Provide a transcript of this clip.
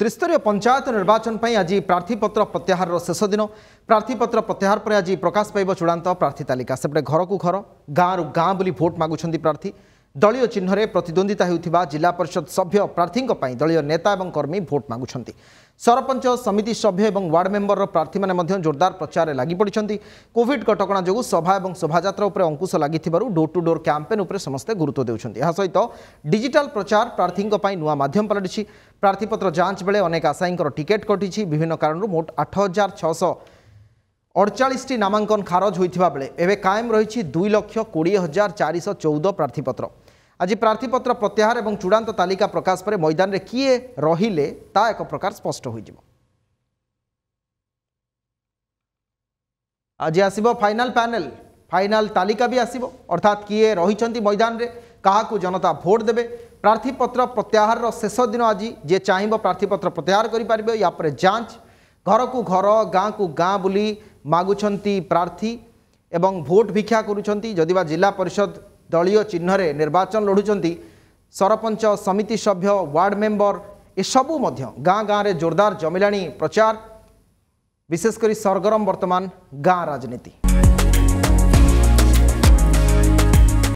ত্রিস্তরীয় পঞ্চায়েত নির্বাচন পাই আজ প্রার্থীপত্র প্রত্যাহারর শেষ দিন প্রার্থীপত্র প্রত্যাহার পরে আজ প্রকাশ পাইব চূড়ান্ত প্রার্থী তালিকা সেপটে ঘরকু ঘর গাঁরু গাঁ বলে ভোট মাগুছেন প্রার্থী ଦଳୀୟ ଚିହ୍ନରେ ପ୍ରତିଦ୍ୱନ୍ଦିତା ହେଉଥିବା ଜିଲ୍ଲା ପରିଷଦ ସଭ୍ୟ ପ୍ରାର୍ଥୀଙ୍କ ପାଇଁ ଦଳୀୟ ନେତା ଏବଂ କର୍ମୀ ଭୋଟ୍ ମାଗୁଛନ୍ତି ସରପଞ୍ଚ ସମିତି ସଭ୍ୟ ଏବଂ ୱାର୍ଡ ମେମ୍ବରର ପ୍ରାର୍ଥୀମାନେ ମଧ୍ୟ ଜୋରଦାର ପ୍ରଚାରରେ ଲାଗି ପଡ଼ିଛନ୍ତି କୋଭିଡ୍ କଟକଣା ଯୋଗୁଁ ସଭା ଏବଂ ଶୋଭାଯାତ୍ରା ଉପରେ ଅଙ୍କୁଶ ଲାଗିଥିବାରୁ ଡୋର୍ ଟୁ ଡୋର୍ କ୍ୟାମ୍ପେନ୍ ଉପରେ ସମସ୍ତେ ଗୁରୁତ୍ୱ ଦେଉଛନ୍ତି ଏହା ସହିତ ଡିଜିଟାଲ ପ୍ରଚାର ପ୍ରାର୍ଥୀଙ୍କ ପାଇଁ ନୂଆ ମାଧ୍ୟମ ପାଲଟିଛି ପ୍ରାର୍ଥୀପତ୍ର ଯାଞ୍ଚ ବେଳେ ଅନେକ ଆଶାୟୀଙ୍କର ଟିକେଟ୍ କଟିଛି ବିଭିନ୍ନ କାରଣରୁ ମୋଟ ଆଠ ହଜାର ଛଅଶହ अड़चाश टी नामांकन खारज होता बेले एवं कायम रही दुई लक्ष कोड़े हजार चार शौ चौद प्रार्थीपत्र आज प्रार्थीपत्र प्रत्याहार और चूड़ा तो तालिका प्रकाश पर मैदान में किए रही एक प्रकार स्पष्ट हो आज आसब फाइनाल पैनल फाइनाल तालिका भी आसब अर्थात किए रही मैदान में क्या जनता भोट देवे प्रार्थीपत्र प्रत्याहार शेष दिन आज जे चाहब प्रार्थीपत्र प्रत्याहार करपर जांच घर को घर गाँ को गाँ बुली ମାଗୁଛନ୍ତି ପ୍ରାର୍ଥୀ ଏବଂ ଭୋଟ୍ ଭିକ୍ଷା କରୁଛନ୍ତି ଯଦି ବା ଜିଲ୍ଲା ପରିଷଦ ଦଳୀୟ ଚିହ୍ନରେ ନିର୍ବାଚନ ଲଢ଼ୁଛନ୍ତି ସରପଞ୍ଚ ସମିତି ସଭ୍ୟ ୱାର୍ଡ଼ ମେମ୍ବର ଏସବୁ ମଧ୍ୟ ଗାଁ ଗାଁରେ ଜୋରଦାର ଜମିଲାଣି ପ୍ରଚାର ବିଶେଷ କରି ସରଗରମ ବର୍ତ୍ତମାନ ଗାଁ ରାଜନୀତି